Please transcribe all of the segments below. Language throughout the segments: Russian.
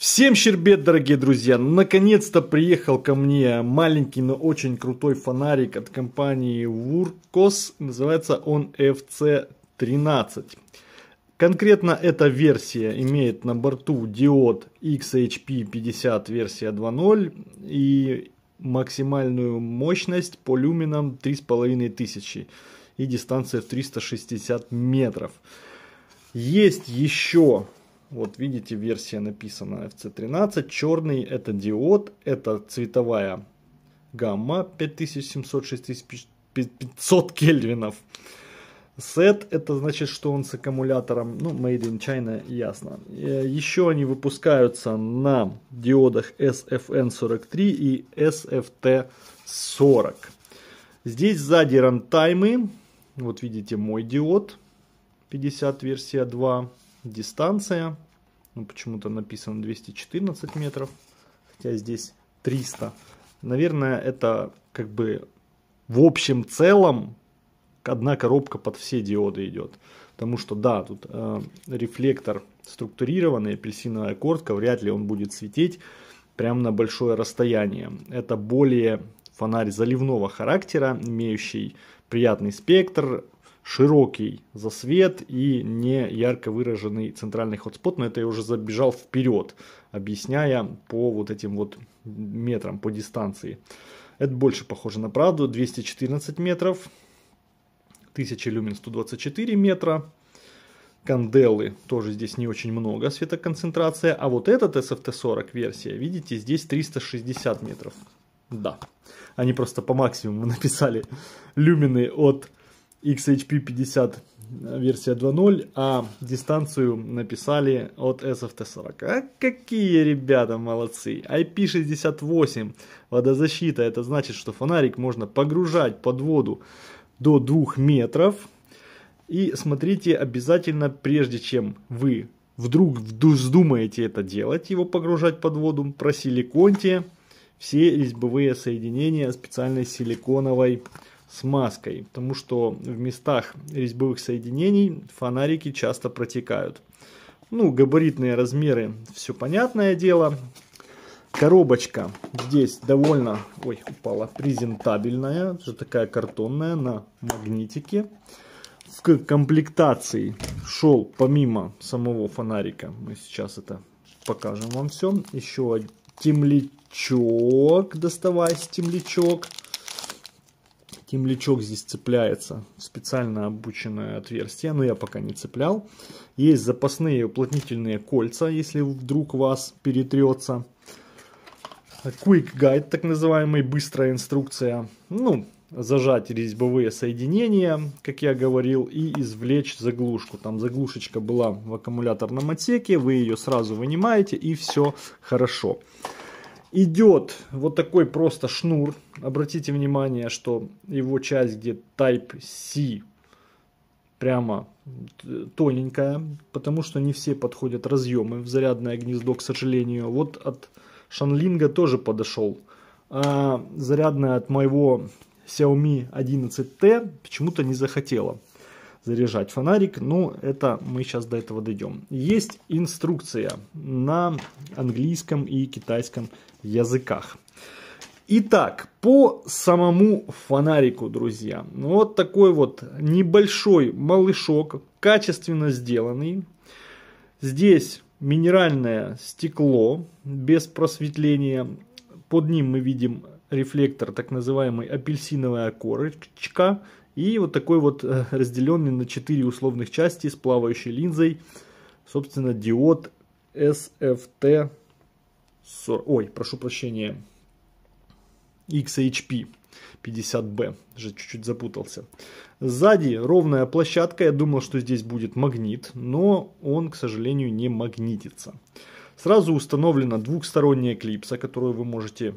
Всем щербет, дорогие друзья! Наконец-то приехал ко мне маленький, но очень крутой фонарик от компании Wurkos. Называется он FC13. Конкретно эта версия имеет на борту диод XHP50 версия 2.0 и максимальную мощность по люминам 3500 и дистанция в 360 метров. Есть еще вот видите, версия написана FC13. Черный это диод, это цветовая гамма 5700 кельвинов. Сет это значит, что он с аккумулятором, ну, made in China, ясно. Э, Еще они выпускаются на диодах SFN43 и SFT40. Здесь сзади рантаймы. Вот видите мой диод 50 версия 2, дистанция ну, почему-то написано 214 метров, хотя здесь 300. Наверное, это как бы в общем целом одна коробка под все диоды идет. Потому что, да, тут э, рефлектор структурированный, апельсиновая кортка, вряд ли он будет светить прямо на большое расстояние. Это более фонарь заливного характера, имеющий приятный спектр, широкий засвет и не ярко выраженный центральный хотспот, но это я уже забежал вперед, объясняя по вот этим вот метрам, по дистанции. Это больше похоже на правду, 214 метров, 1000 люмен 124 метра, канделы тоже здесь не очень много светоконцентрация, а вот этот SFT40 версия, видите, здесь 360 метров. Да, они просто по максимуму написали люмины от XHP 50 э, версия 2.0, а дистанцию написали от SFT40. А какие ребята молодцы! IP68, водозащита, это значит, что фонарик можно погружать под воду до 2 метров. И смотрите обязательно, прежде чем вы вдруг вздумаете это делать, его погружать под воду, просиликоньте все резьбовые соединения специальной силиконовой смазкой, потому что в местах резьбовых соединений фонарики часто протекают. Ну, габаритные размеры, все понятное дело. Коробочка здесь довольно, ой, упала, презентабельная, такая картонная на магнитике. В комплектации шел помимо самого фонарика, мы сейчас это покажем вам все, еще темлячок, доставай темлячок темлячок здесь цепляется специально обученное отверстие, но я пока не цеплял. Есть запасные уплотнительные кольца, если вдруг вас перетрется. Quick Guide, так называемый, быстрая инструкция. Ну, зажать резьбовые соединения, как я говорил, и извлечь заглушку. Там заглушечка была в аккумуляторном отсеке, вы ее сразу вынимаете и все хорошо. Хорошо идет вот такой просто шнур. Обратите внимание, что его часть, где Type-C, прямо э, тоненькая, потому что не все подходят разъемы в зарядное гнездо, к сожалению. Вот от Шанлинга тоже подошел. А зарядная от моего Xiaomi 11T почему-то не захотела заряжать фонарик. Ну, это мы сейчас до этого дойдем. Есть инструкция на английском и китайском языках. Итак, по самому фонарику, друзья. Вот такой вот небольшой малышок, качественно сделанный. Здесь минеральное стекло без просветления. Под ним мы видим рефлектор, так называемый апельсиновая корочка – и вот такой вот э, разделенный на 4 условных части с плавающей линзой, собственно, диод SFT, ой, прошу прощения, XHP 50B, даже чуть-чуть запутался. Сзади ровная площадка, я думал, что здесь будет магнит, но он, к сожалению, не магнитится. Сразу установлена двухсторонняя клипса, которую вы можете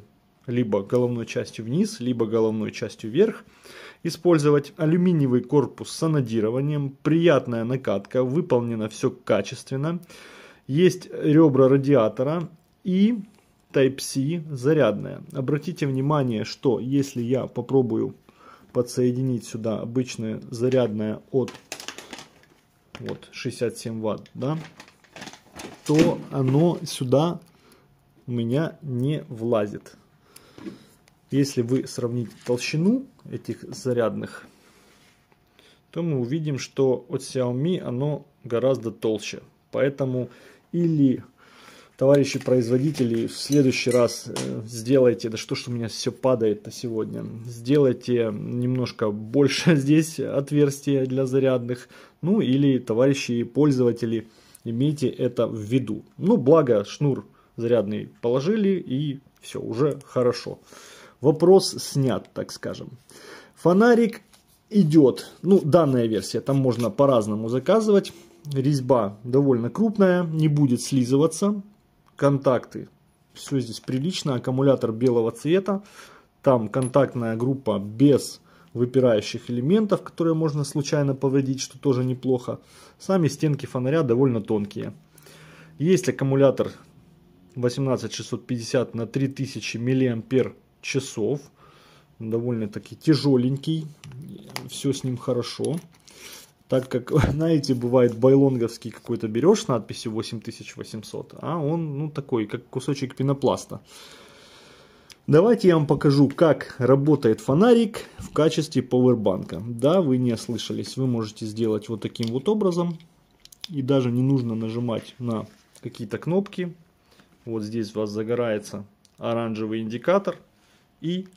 либо головной частью вниз, либо головной частью вверх. Использовать алюминиевый корпус с анодированием, приятная накатка, выполнено все качественно. Есть ребра радиатора и Type-C зарядная. Обратите внимание, что если я попробую подсоединить сюда обычное зарядное от вот, 67 ватт, да, то оно сюда у меня не влазит. Если вы сравните толщину этих зарядных, то мы увидим, что от Xiaomi оно гораздо толще. Поэтому или товарищи производители, в следующий раз э, сделайте, да что ж у меня все падает на сегодня, сделайте немножко больше здесь отверстия для зарядных, ну или товарищи пользователи, имейте это в виду. Ну, благо шнур зарядный положили и все, уже хорошо. Вопрос снят, так скажем. Фонарик идет, ну, данная версия, там можно по-разному заказывать. Резьба довольно крупная, не будет слизываться. Контакты, все здесь прилично, аккумулятор белого цвета. Там контактная группа без выпирающих элементов, которые можно случайно повредить, что тоже неплохо. Сами стенки фонаря довольно тонкие. Есть аккумулятор 18650 на 3000 миллиампер часов. Довольно-таки тяжеленький. Все с ним хорошо. Так как, знаете, бывает байлонговский какой-то берешь с надписью 8800, а он, ну, такой, как кусочек пенопласта. Давайте я вам покажу, как работает фонарик в качестве пауэрбанка. Да, вы не ослышались, вы можете сделать вот таким вот образом. И даже не нужно нажимать на какие-то кнопки. Вот здесь у вас загорается оранжевый индикатор и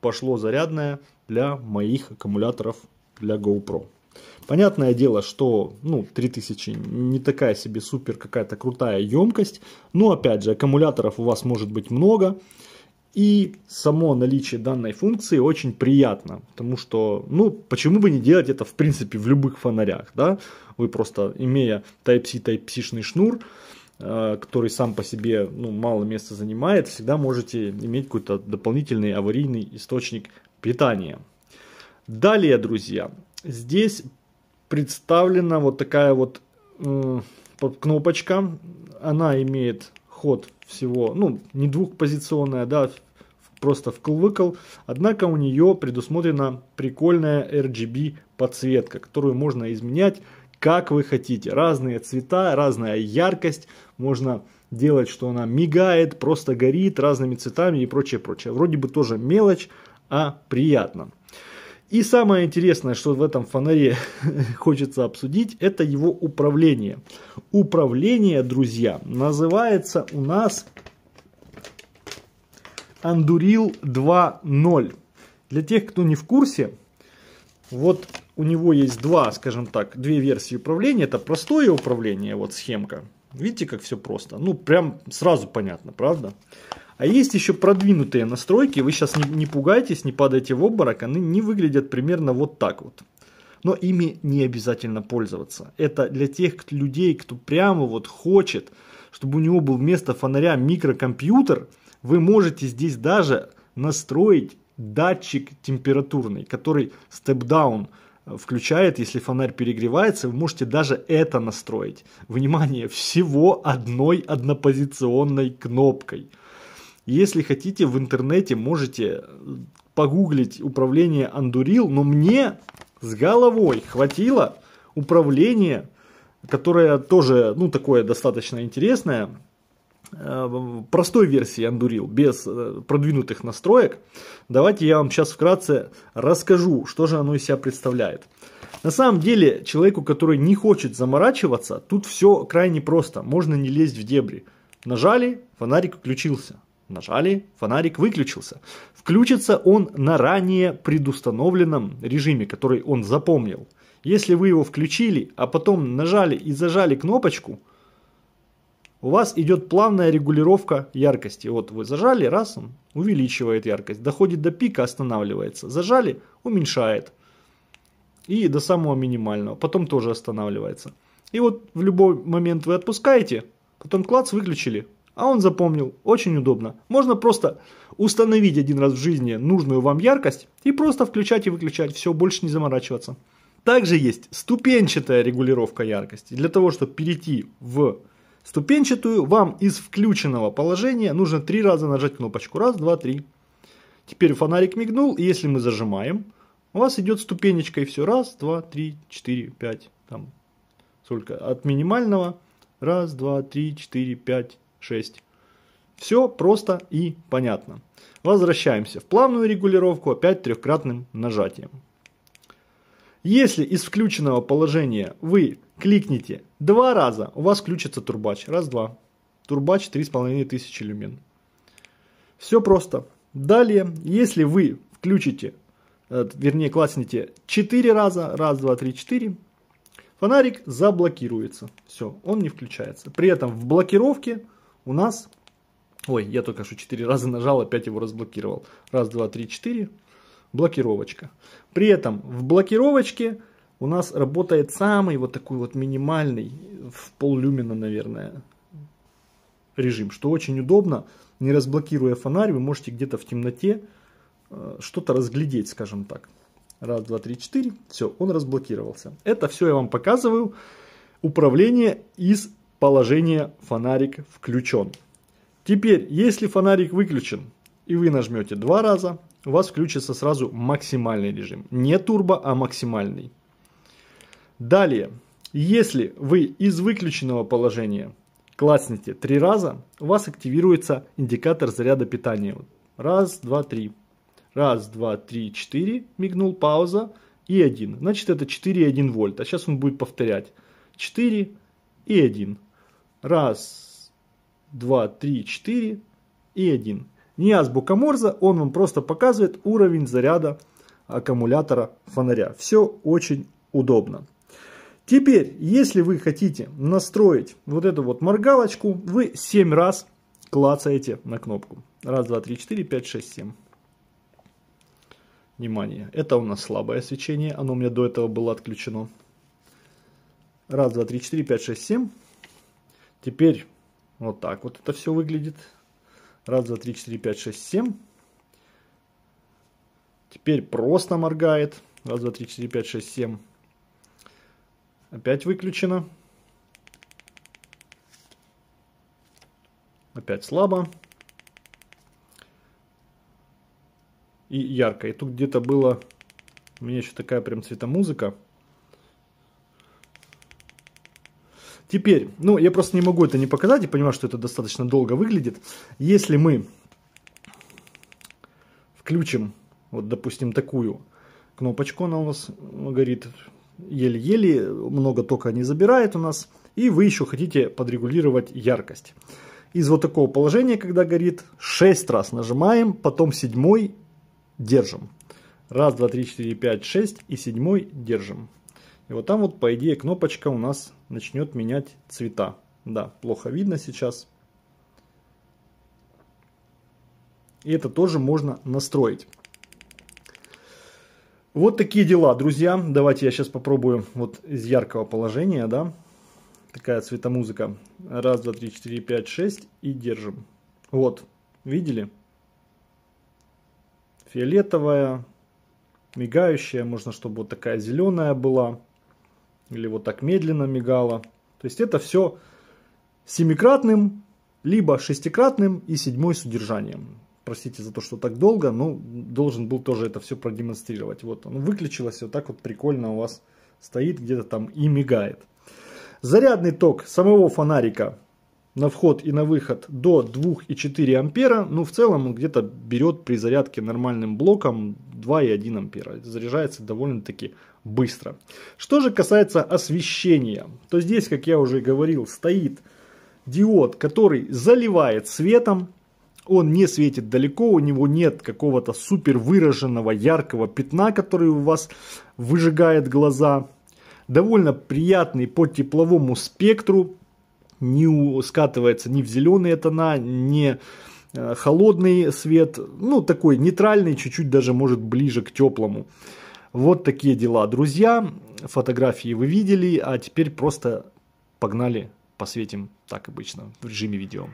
пошло зарядное для моих аккумуляторов для GoPro. Понятное дело, что ну, 3000 не такая себе супер какая-то крутая емкость, но опять же аккумуляторов у вас может быть много, и само наличие данной функции очень приятно, потому что, ну, почему бы не делать это, в принципе, в любых фонарях, да? Вы просто, имея Type-C, Type-C-шный шнур, Э, который сам по себе ну, мало места занимает, всегда можете иметь какой-то дополнительный аварийный источник питания. Далее, друзья, здесь представлена вот такая вот м- кнопочка. Она имеет ход всего, ну, не двухпозиционная, да, просто вкл-выкл. Однако у нее предусмотрена прикольная RGB подсветка, которую можно изменять как вы хотите. Разные цвета, разная яркость. Можно делать, что она мигает, просто горит разными цветами и прочее, прочее. Вроде бы тоже мелочь, а приятно. И самое интересное, что в этом фонаре хочется обсудить, это его управление. Управление, друзья, называется у нас Андурил 2.0. Для тех, кто не в курсе, вот у него есть два, скажем так, две версии управления. Это простое управление, вот схемка. Видите, как все просто. Ну, прям сразу понятно, правда? А есть еще продвинутые настройки. Вы сейчас не, не пугайтесь, не падайте в обморок. Они не выглядят примерно вот так вот. Но ими не обязательно пользоваться. Это для тех людей, кто прямо вот хочет, чтобы у него был вместо фонаря микрокомпьютер. Вы можете здесь даже настроить датчик температурный, который степ-даун включает, если фонарь перегревается, вы можете даже это настроить. Внимание, всего одной однопозиционной кнопкой. Если хотите, в интернете можете э, погуглить управление Андурил, но мне с головой хватило управления, которое тоже, ну, такое достаточно интересное. Э, простой версии Андурил, без э, продвинутых настроек, давайте я вам сейчас вкратце расскажу, что же оно из себя представляет. На самом деле, человеку, который не хочет заморачиваться, тут все крайне просто, можно не лезть в дебри. Нажали, фонарик включился. Нажали, фонарик выключился. Включится он на ранее предустановленном режиме, который он запомнил. Если вы его включили, а потом нажали и зажали кнопочку – у вас идет плавная регулировка яркости. Вот вы зажали, раз, он увеличивает яркость, доходит до пика, останавливается. Зажали, уменьшает. И до самого минимального, потом тоже останавливается. И вот в любой момент вы отпускаете, потом клац выключили, а он запомнил, очень удобно. Можно просто установить один раз в жизни нужную вам яркость и просто включать и выключать, все, больше не заморачиваться. Также есть ступенчатая регулировка яркости. Для того, чтобы перейти в Ступенчатую вам из включенного положения нужно три раза нажать кнопочку. Раз, два, три. Теперь фонарик мигнул, и если мы зажимаем, у вас идет ступенечка и все. Раз, два, три, четыре, пять. Там сколько? От минимального. Раз, два, три, четыре, пять, шесть. Все просто и понятно. Возвращаемся в плавную регулировку опять трехкратным нажатием. Если из включенного положения вы Кликните два раза, у вас включится турбач. Раз-два. Турбач 3500 люмен. Все просто. Далее, если вы включите, э, вернее классните 4 раза, раз, два, три, четыре, фонарик заблокируется. Все, он не включается. При этом в блокировке у нас... Ой, я только что 4 раза нажал, опять его разблокировал. Раз, два, три, четыре. Блокировочка. При этом в блокировочке у нас работает самый вот такой вот минимальный, в пол люмина, наверное, режим, что очень удобно, не разблокируя фонарь, вы можете где-то в темноте э, что-то разглядеть, скажем так. Раз, два, три, четыре. Все, он разблокировался. Это все я вам показываю. Управление из положения фонарик включен. Теперь, если фонарик выключен и вы нажмете два раза, у вас включится сразу максимальный режим. Не турбо, а максимальный. Далее, если вы из выключенного положения классните три раза, у вас активируется индикатор заряда питания. Раз, два, три. Раз, два, три, четыре. Мигнул, пауза. И один. Значит, это 4,1 вольт. А сейчас он будет повторять. 4 и 1. Раз, два, три, четыре и один. Не азбука Морза, он вам просто показывает уровень заряда аккумулятора фонаря. Все очень удобно. Теперь, если вы хотите настроить вот эту вот моргалочку, вы 7 раз клацаете на кнопку. Раз, два, три, четыре, пять, шесть, семь. Внимание, это у нас слабое свечение, оно у меня до этого было отключено. Раз, два, три, четыре, пять, шесть, семь. Теперь вот так вот это все выглядит. Раз, два, три, четыре, пять, шесть, семь. Теперь просто моргает. Раз, два, три, четыре, пять, шесть, семь. Опять выключено. Опять слабо. И ярко. И тут где-то было... У меня еще такая прям цветомузыка. Теперь, ну, я просто не могу это не показать, и понимаю, что это достаточно долго выглядит. Если мы включим, вот, допустим, такую кнопочку, она у нас горит еле-еле, много тока не забирает у нас. И вы еще хотите подрегулировать яркость. Из вот такого положения, когда горит, 6 раз нажимаем, потом 7 держим. Раз, два, три, четыре, пять, шесть и седьмой держим. И вот там вот, по идее, кнопочка у нас начнет менять цвета. Да, плохо видно сейчас. И это тоже можно настроить. Вот такие дела, друзья. Давайте я сейчас попробую вот из яркого положения, да. Такая цветомузыка. Раз, два, три, четыре, пять, шесть и держим. Вот, видели? Фиолетовая, мигающая. Можно, чтобы вот такая зеленая была. Или вот так медленно мигала. То есть это все семикратным, либо шестикратным и седьмой с удержанием простите за то, что так долго, но должен был тоже это все продемонстрировать. Вот оно выключилось, вот так вот прикольно у вас стоит где-то там и мигает. Зарядный ток самого фонарика на вход и на выход до 2,4 ампера, ну в целом он где-то берет при зарядке нормальным блоком 2,1 ампера, заряжается довольно-таки быстро. Что же касается освещения, то здесь, как я уже говорил, стоит диод, который заливает светом, он не светит далеко, у него нет какого-то супер выраженного яркого пятна, который у вас выжигает глаза. Довольно приятный по тепловому спектру, не скатывается ни в зеленые тона, ни э, холодный свет, ну такой нейтральный, чуть-чуть даже может ближе к теплому. Вот такие дела, друзья. Фотографии вы видели, а теперь просто погнали, посветим так обычно в режиме видео.